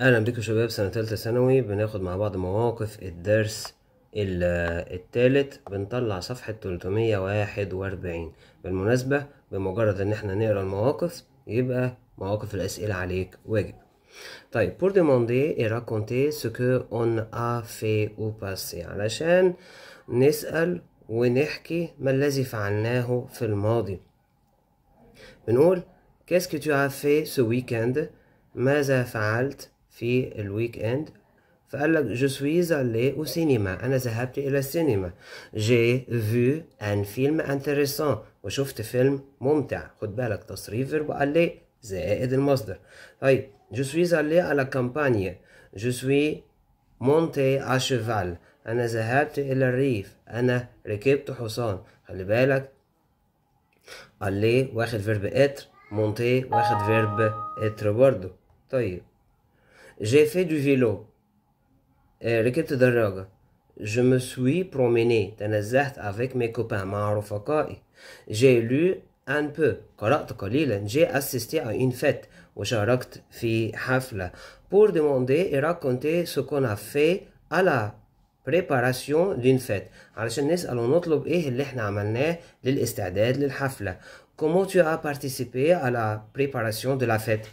اهلا بكم شباب سنه تالتة ثانوي بناخد مع بعض مواقف الدرس التالت بنطلع صفحة 341 بالمناسبة بمجرد ان احنا نقرا المواقف يبقى مواقف الاسئلة عليك واجب طيب pour demander et raconter ce que on a fait ou passé علشان نسأل ونحكي ما الذي فعلناه في الماضي بنقول qu'est-ce que tu as fait ce ماذا فعلت في الويك اند فقال لك جو سويز الي او سينما انا ذهبت الى السينما جي فيو ان فيلم انتريسون وشفت فيلم ممتع خد بالك تصريف فيرب الي زائد المصدر طيب جو سويز الي على كامبانيا جو سوي مونتي اشيفال انا ذهبت الى الريف انا ركبت حصان خلي بالك الي واخد فيرب اتر مونتي واخد فيرب اتر برضو طيب J'ai fait du vélo. Euh, Je me suis promené. avec mes copains. J'ai lu un peu. J'ai assisté à une fête. fi hafla Pour demander et raconter ce qu'on a fait à la préparation d'une fête. Eh, Comment tu as participé à la préparation de la fête?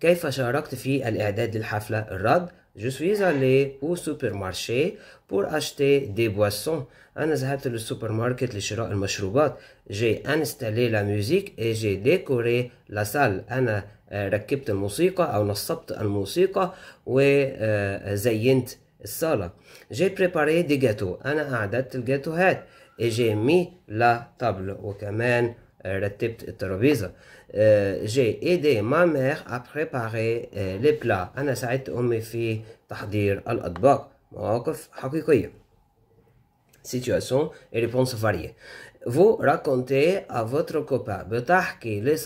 كيف شاركت في الإعداد للحفلة الرد Je suis allé au supermarché pour acheter des boissons. أنا ذهبت للسوبرماركت لشراء المشروبات. J'ai installé la musique et j'ai décoré la salle. أنا آه، ركبت الموسيقى أو نصبت الموسيقى وزينت الصالة. J'ai préparé des gâteaux. أنا أعددت الجاتوهات. Et j'ai mis la table. وكمان Euh, euh, j'ai aidé ma mère à préparer euh, les plats. Je aidé me faire tahdir al Situation et réponses variées. Vous racontez à votre copain les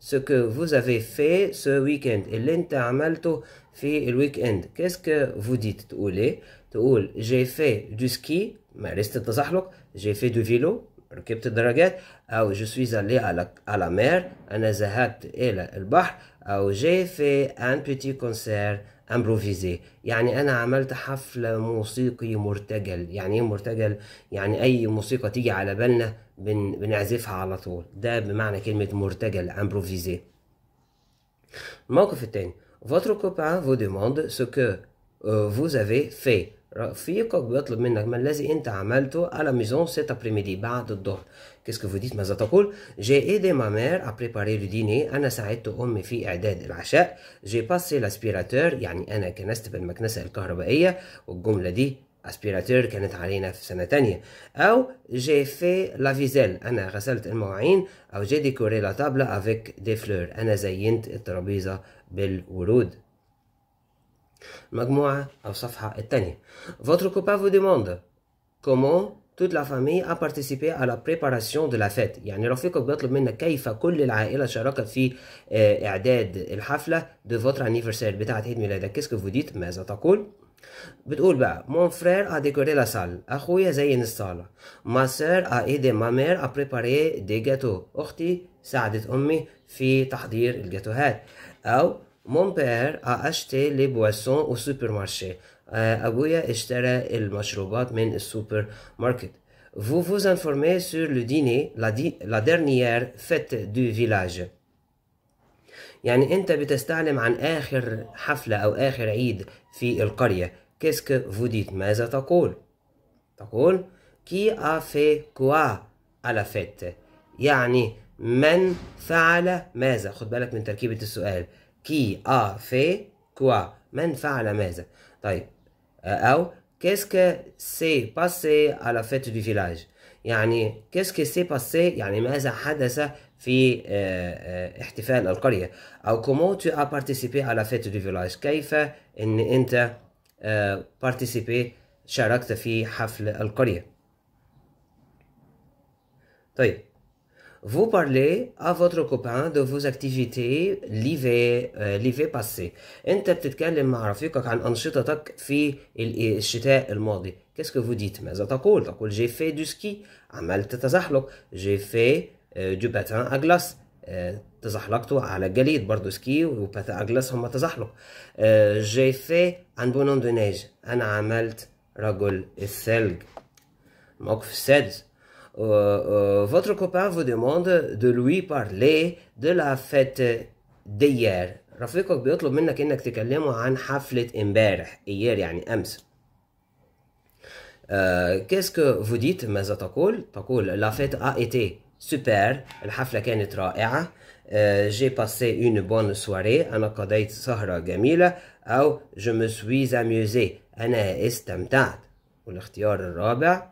ce que vous avez fait ce week-end et l'intermalto fait le week-end. Qu'est-ce que vous dites J'ai fait du ski, j'ai fait du vélo, ركبت الدراجات أو جو سويز ألي على على مير أنا ذهبت إلى البحر أو جي في أن بيتي كونسير امبروفيزي يعني انا عملت حفله موسيقي مرتجل يعني ايه مرتجل يعني اي موسيقى تيجي على بالنا بن... بنعزفها على طول ده بمعنى كلمه مرتجل امبروفيزي الموقف التاني Votre copain vous demande ce que euh, vous avez fait. رفيقك بيطلب منك ما الذي انت عملته على ميزون سيت ابريميدي بعد الظهر كيسكو فوديت ماذا تقول جي ايدي ما مير ا بريباري لو ديني انا ساعدت امي في اعداد العشاء جي باسي لاسبيراتور يعني انا كنست بالمكنسه الكهربائيه والجمله دي اسبيراتور كانت علينا في سنه تانية او جي في لا فيزيل انا غسلت المواعين او جي ديكوري لا تابلا افيك دي فلور انا زينت الترابيزه بالورود مجموعة أو الصفحة الثانية Votre copain vous demande comment toute la famille a participé à la préparation de la fête يعني رفيقك بيطلب منك كيف كل العائلة شاركت في إعداد الحفلة de votre anniversaire بتاعة عيد ميلادك qu'est-ce que vous dites ماذا تقول بتقول بقى mon frère a décoré la salle أخويا زين الصالة ma sœur a aidé ma mère à préparer des gâteaux أختي ساعدت أمي في تحضير الجاتوهات أو mon père a acheté les boissons au supermarché. أبويا اشترى المشروبات من السوبر ماركت. Vous vous informez sur le dîner, la, di- la dernière fête du village. يعني أنت بتستعلم عن آخر حفلة أو آخر عيد في القرية. Qu'est-ce que vous dites? ماذا تقول؟ تقول qui a fait quoi à la fête؟ يعني من فعل ماذا؟ خد بالك من تركيبة السؤال. كي أ في كوا من فعل ماذا طيب أو كيسك سي باسي على فيت دو فيلاج يعني كيسك سي باسي يعني ماذا حدث في احتفال القرية أو كومو تو أ بارتيسيبي على فيت دو فيلاج كيف إن أنت بارتيسيبي شاركت في حفل القرية طيب vous parlez à votre copain de vos activités l'hiver euh, l'hiver passé انت بتتكلم مع رفيقك عن انشطتك في الشتاء الماضي qu'est-ce que vous dites ماذا تقول تقول j'ai fait du ski عملت تزحلق j'ai fait euh, du patin à glace euh, تزحلقتوا على الجليد برضو سكي وباتا اجلاس هما تزحلق جي في ان بونون دو نيج انا عملت رجل الثلج موقف السادس Euh, euh, votre copain vous demande de lui parler de la fête d'hier رفيقك بيطلب منك انك تكلمه عن حفلة امبارح ايار يعني امس كيسكو فو ديت ماذا تقول تقول لا فيت ا ايتي سوبر الحفلة كانت رائعة جي باسي اون بون سواري انا قضيت سهرة جميلة او جو مو سويز اميوزي انا استمتعت والاختيار الرابع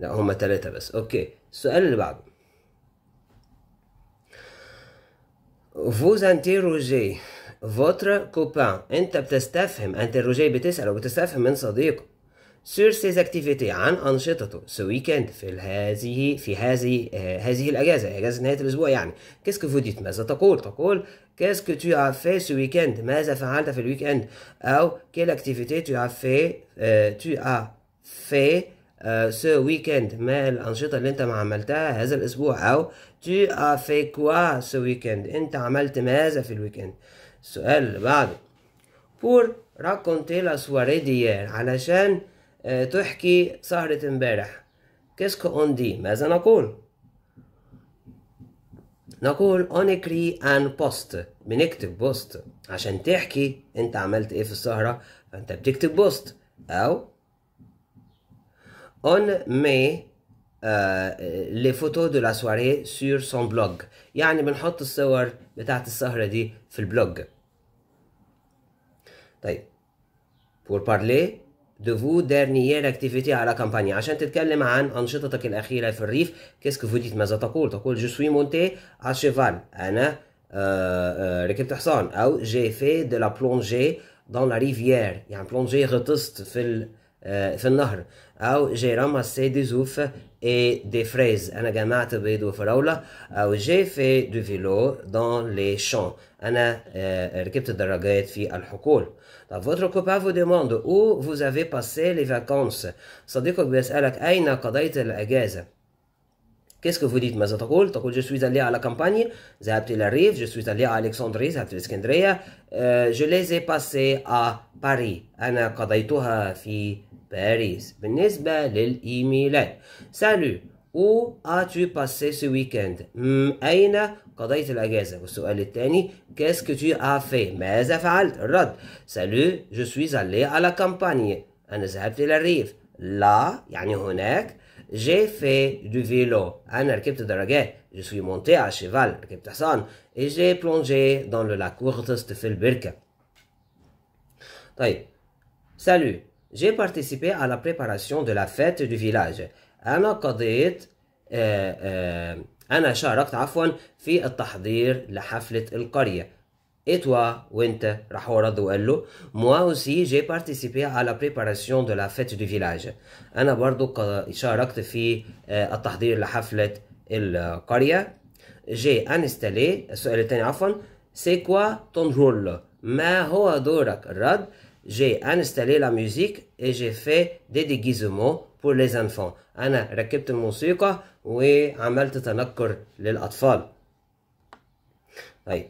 لا هما تلاتة بس اوكي السؤال اللي بعده فوز روجي فوتر كوبان انت بتستفهم انتيروجي بتسأل وبتستفهم من صديقه سور سيز اكتيفيتي عن انشطته سو ويكند في هذه في هذه آه، هذه الاجازه اجازه نهايه الاسبوع يعني كيسك فوديت ماذا تقول تقول كيسك تو افي سو ويكند ماذا فعلت في الويك اند او كيل اكتيفيتي تو افي تو افي سو آه، ويكند ما الانشطه اللي انت ما عملتها هذا الاسبوع او تو افي كوا سو ويكند انت عملت ماذا في الويكند السؤال اللي بعده بور راكونتي لا سواري ديير علشان آه، تحكي سهرة امبارح كيسكو اون دي ماذا نقول نقول كري ان بوست بنكتب بوست عشان تحكي انت عملت ايه في السهرة فانت بتكتب بوست او on met euh, les photos de la soirée sur son blog يعني بنحط الصور بتاعت السهره دي في البلوج طيب pour parler de vos dernières activités à la campagne عشان تتكلم عن انشطتك الاخيره في الريف vous فوديت ماذا تقول تقول je suis monté à cheval انا euh، euh، ركبت حصان او جي في دو لا بلونجي دون لا ريفيير يعني بلونجي غطست في ال آه، في النهر او جيرام رامسي دي زوف اي دي فريز انا جمعت بيض وفراوله او جي في دو فيلو دون لي شون انا آه، ركبت الدراجات في الحقول طب فوتر كوبا فو ديموند أو vous avez passé les صديقك بيسألك أين قضيت الأجازة Qu'est-ce que vous dites, Mazatakoul Je suis allé à la campagne, rive. je suis allé à Alexandrie, Zabdelskendria, euh, je les ai passés à Paris. Anna Kadaytouha fi Paris. Benisba lil imilat. Salut, où as-tu passé ce week-end hmm, Aina Kadayt la Gaza. Qu'est-ce que tu as fait Mazafal, Rod. Salut, je suis allé à la campagne, Anna Zabdelarif. Là, yani honnête j'ai fait du vélo. Je suis monté à cheval, et j'ai plongé dans le lac Ourtos de Felberg. Salut, j'ai participé à la préparation de la fête du village. Je suis monté à cheval, et j'ai plongé dans le lac Ourtos de Felberg. Et toi, Winter راح له Moi aussi, j'ai participé à la préparation de la fête du village. أنا برضو شاركت في التحضير لحفلة القرية. J'ai installé السؤال الثاني عفوا C'est quoi ton rôle ما هو دورك الرد J'ai installé la musique et j'ai fait des déguisements pour les enfants أنا ركبت الموسيقى وعملت تنكر للأطفال طيب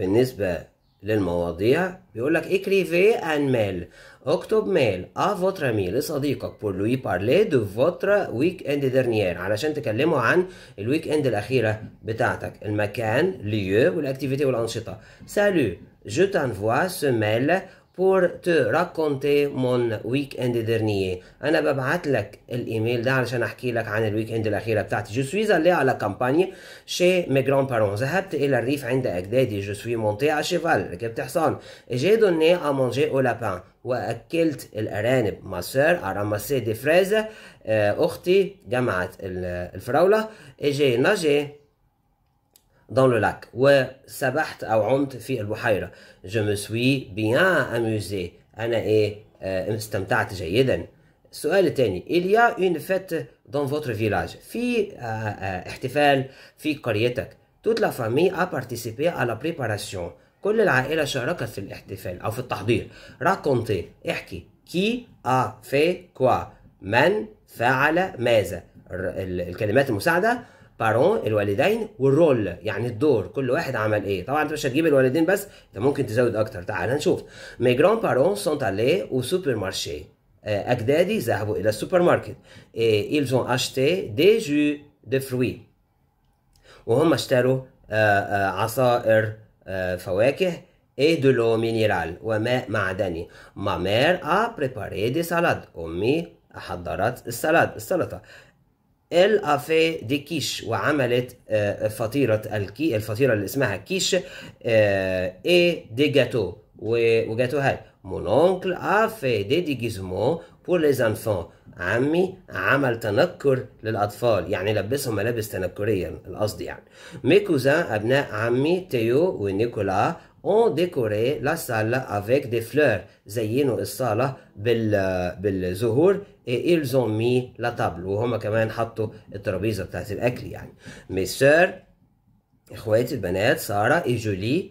بالنسبة للمواضيع بيقول لك اكريفي ان ميل اكتب ميل ا فوتر ميل لصديقك بور لوي بارلي دو فوتر ويك اند درنيير علشان تكلمه عن الويك اند الأخيرة بتاعتك المكان ليو والأكتيفيتي والأنشطة سالو جو تنفوا سو ميل بور تو راكونتي مون ويك اند ديرنيي انا ببعت لك الايميل ده علشان احكي لك عن الويك اند الاخيره بتاعتي جو سوي زالي على كامباني شي مي جران بارون ذهبت الى الريف عند اجدادي جو سوي مونتي على شيفال ركبت حصان جي دوني ا مونجي او لابان واكلت الارانب ما سير اراماسي دي فريز اختي جمعت الفراوله اجي ناجي dans le lac. وسبحت أو عمت في البحيرة. Je me suis bien amusé. أنا إيه استمتعت جيدا. السؤال الثاني il y a une fête dans votre village في احتفال في قريتك toute la famille a participé à la préparation كل العائلة شاركت في الاحتفال أو في التحضير راكونتي احكي qui a fait quoi من فعل ماذا الكلمات المساعدة بارون الوالدين والرول يعني الدور كل واحد عمل ايه طبعا انت مش هتجيب الوالدين بس انت ممكن تزود اكتر تعال نشوف مي جران بارون سونت الي او سوبر مارشي اجدادي ذهبوا الى السوبر ماركت ils ont اشتي دي جو دي فروي وهم اشتروا آه، آه، عصائر آه، فواكه اي دو لو مينيرال وماء معدني ما مير بريباري دي سالاد امي حضرت السلطه ال افي دي كيش وعملت آه، فطيرة الكي الفطيرة اللي اسمها كيش آه، اي دي جاتو وجاتو هاي مون اونكل افي دي ديجيزمو بور لي عمي عمل تنكر للاطفال يعني لبسهم ملابس تنكريه القصد يعني مي كوزان ابناء عمي تيو ونيكولا اون ديكوري لا سالا افيك دي فلور زينوا الصاله بال بالزهور mis إيه، إيه مي table وهما كمان حطوا الترابيزة بتاعت الأكل يعني ميسير إخواتي البنات سارة إي جولي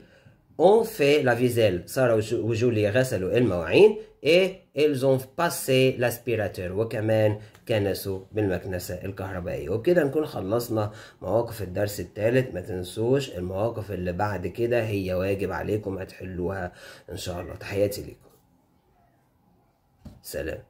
ont fait la vaisselle. ساره ou غسلوا المواعين اي ils ont passé l'aspirateur وكمان كنسوا بالمكنسة الكهربائية وبكده نكون خلصنا مواقف الدرس الثالث ما تنسوش المواقف اللي بعد كده هي واجب عليكم هتحلوها إن شاء الله تحياتي ليكم سلام